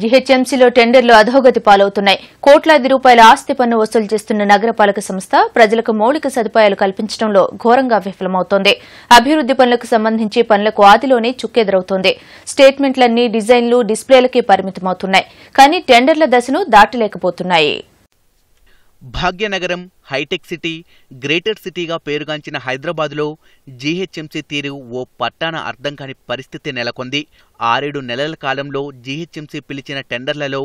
జీహెచ్ఎంసీలో టెండర్లు అధోగతి పాలవుతున్నాయి కోట్లాది రూపాయల ఆస్తి పన్ను వసూలు చేస్తున్న నగరపాలక సంస్థ ప్రజలకు మౌలిక సదుపాయాలు కల్పించడంలో ఘోరంగా విఫలమవుతోంది అభివృద్ది పనులకు సంబంధించి పనులకు ఆదిలోనే చుక్కెదరవుతోంది స్టేట్మెంట్లన్నీ డిజైన్లు డిస్ప్లేలకే పరిమితమవుతున్నాయి కానీ టెండర్ల దశను దాటలేకపోతున్నాయి భాగ్యనగరం హైటెక్ సిటీ గ్రేటర్ సిటీగా పేరుగాంచిన హైదరాబాద్లో జీహెచ్ఎంసీ తీరు ఓ పట్టాన అర్థం కాని పరిస్థితి నెలకొంది ఆరేడు నెలల కాలంలో జీహెచ్ఎంసీ పిలిచిన టెండర్లలో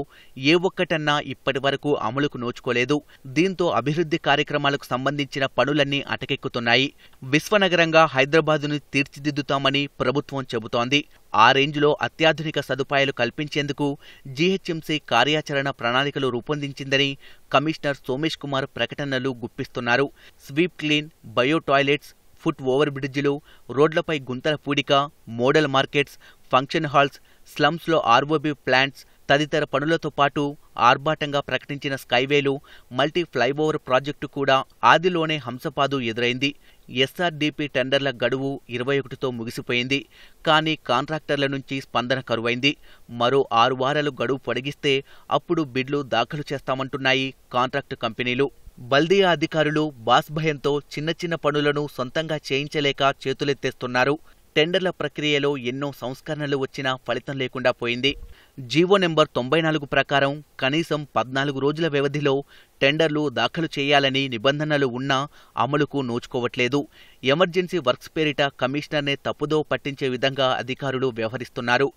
ఏ ఒక్కటన్నా ఇప్పటి వరకు అమలుకు నోచుకోలేదు దీంతో అభివృద్ధి కార్యక్రమాలకు సంబంధించిన పనులన్నీ అటకెక్కుతున్నాయి విశ్వనగరంగా హైదరాబాదును తీర్చిదిద్దుతామని ప్రభుత్వం చెబుతోంది ఆ రేంజ్లో అత్యాధునిక సదుపాయాలు కల్పించేందుకు జీహెచ్ఎంసీ కార్యాచరణ ప్రణాళికలు రూపొందించిందని కమిషనర్ సోమేష్ కుమార్ ప్రకటనలు గుప్పిస్తున్నారు sweep clean bio toilets foot over బ్రిడ్జిలు రోడ్లపై గుంతల పూడిక మోడల్ మార్కెట్స్ ఫంక్షన్ హాల్స్ స్లమ్స్లో ఆర్ఓబి ప్లాంట్స్ తదితర పనులతో పాటు ఆర్భాటంగా ప్రకటించిన స్కైవేలు మల్టీ ఫ్లైఓవర్ ప్రాజెక్టు కూడా ఆదిలోనే హంసపాదు ఎదురైంది ఎస్ఆర్డీపీ టెండర్ల గడువు ఇరవై ఒకటితో ముగిసిపోయింది కానీ కాంట్రాక్టర్ల నుంచి స్పందన కరువైంది మరో ఆరు వారాలు గడువు పొడిగిస్తే అప్పుడు బిడ్లు దాఖలు చేస్తామంటున్నాయి కాంట్రాక్టు కంపెనీలు బల్దియా అధికారులు బాస్ భయంతో చిన్న చిన్న పనులను సొంతంగా చేయించలేక చేతులెత్తేస్తున్నారు టెండర్ల ప్రక్రియలో ఎన్నో సంస్కరణలు వచ్చినా ఫలితం లేకుండా పోయింది జీవో నెంబర్ తొంభై నాలుగు ప్రకారం కనీసం పద్నాలుగు రోజుల వ్యవధిలో టెండర్లు దాఖలు చేయాలని నిబంధనలు ఉన్నా అమలుకు నోచుకోవట్లేదు ఎమర్జెన్సీ వర్క్స్ పేరిట కమిషనర్నే తప్పుదో పట్టించే విధంగా అధికారులు వ్యవహరిస్తున్నారు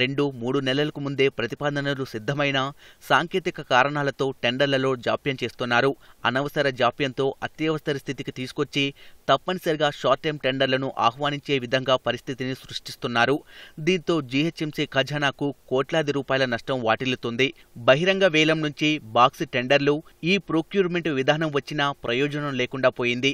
రెండు మూడు నెలలకు ముందే ప్రతిపాదనలు సిద్ధమైన సాంకేతిక కారణాలతో టెండర్లలో జాప్యం చేస్తున్నారు అనవసర జాప్యంతో అత్యవసర స్థితికి తీసుకొచ్చి తప్పనిసరిగా షార్ట్ టైం టెండర్లను ఆహ్వానించే విధంగా పరిస్థితిని సృష్టిస్తున్నారు దీంతో జీహెచ్ఎంసీ ఖజానాకు కోట్లాది రూపాయల నష్టం వాటిల్లుతుంది బహిరంగ వేలం నుంచి బాక్స్ టెండర్లు ఈ ఈ ప్రొక్యూర్మెంట్ విధానం వచ్చినా ప్రయోజనం లేకుండా పోయింది